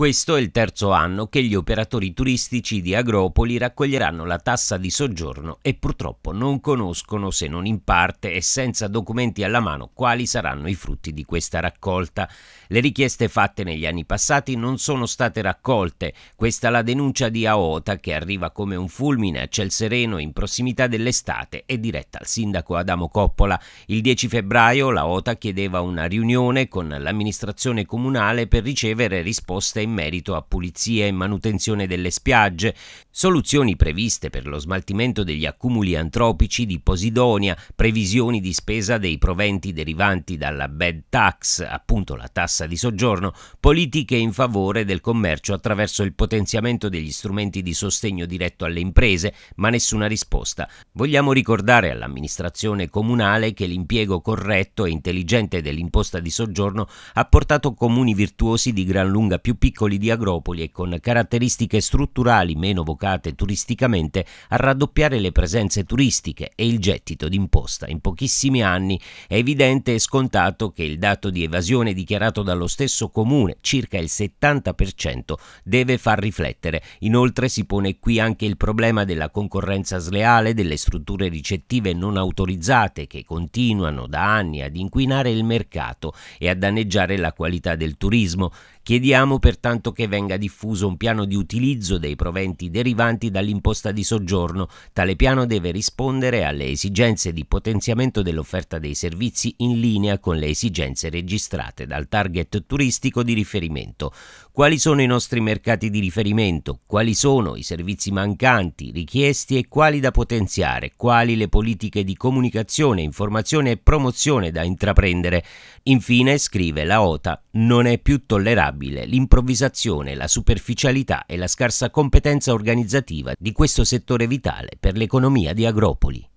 Questo è il terzo anno che gli operatori turistici di Agropoli raccoglieranno la tassa di soggiorno e purtroppo non conoscono, se non in parte e senza documenti alla mano, quali saranno i frutti di questa raccolta. Le richieste fatte negli anni passati non sono state raccolte. Questa è la denuncia di Aota che arriva come un fulmine a ciel sereno in prossimità dell'estate e diretta al sindaco Adamo Coppola. Il 10 febbraio la Aota chiedeva una riunione con l'amministrazione comunale per ricevere risposte immediate in merito a pulizia e manutenzione delle spiagge, soluzioni previste per lo smaltimento degli accumuli antropici di Posidonia, previsioni di spesa dei proventi derivanti dalla bed tax, appunto la tassa di soggiorno, politiche in favore del commercio attraverso il potenziamento degli strumenti di sostegno diretto alle imprese, ma nessuna risposta. Vogliamo ricordare all'amministrazione comunale che l'impiego corretto e intelligente dell'imposta di soggiorno ha portato comuni virtuosi di gran lunga più piccoli piccoli di Agropoli e con caratteristiche strutturali meno vocate turisticamente a raddoppiare le presenze turistiche e il gettito d'imposta. In pochissimi anni è evidente e scontato che il dato di evasione dichiarato dallo stesso comune, circa il 70%, deve far riflettere. Inoltre si pone qui anche il problema della concorrenza sleale delle strutture ricettive non autorizzate che continuano da anni ad inquinare il mercato e a danneggiare la qualità del turismo. Chiediamo pertanto pertanto che venga diffuso un piano di utilizzo dei proventi derivanti dall'imposta di soggiorno. Tale piano deve rispondere alle esigenze di potenziamento dell'offerta dei servizi in linea con le esigenze registrate dal target turistico di riferimento. Quali sono i nostri mercati di riferimento? Quali sono i servizi mancanti, richiesti e quali da potenziare? Quali le politiche di comunicazione, informazione e promozione da intraprendere? Infine, scrive la OTA, non è più tollerabile l'improvvisazione l'improvvisazione, la superficialità e la scarsa competenza organizzativa di questo settore vitale per l'economia di Agropoli.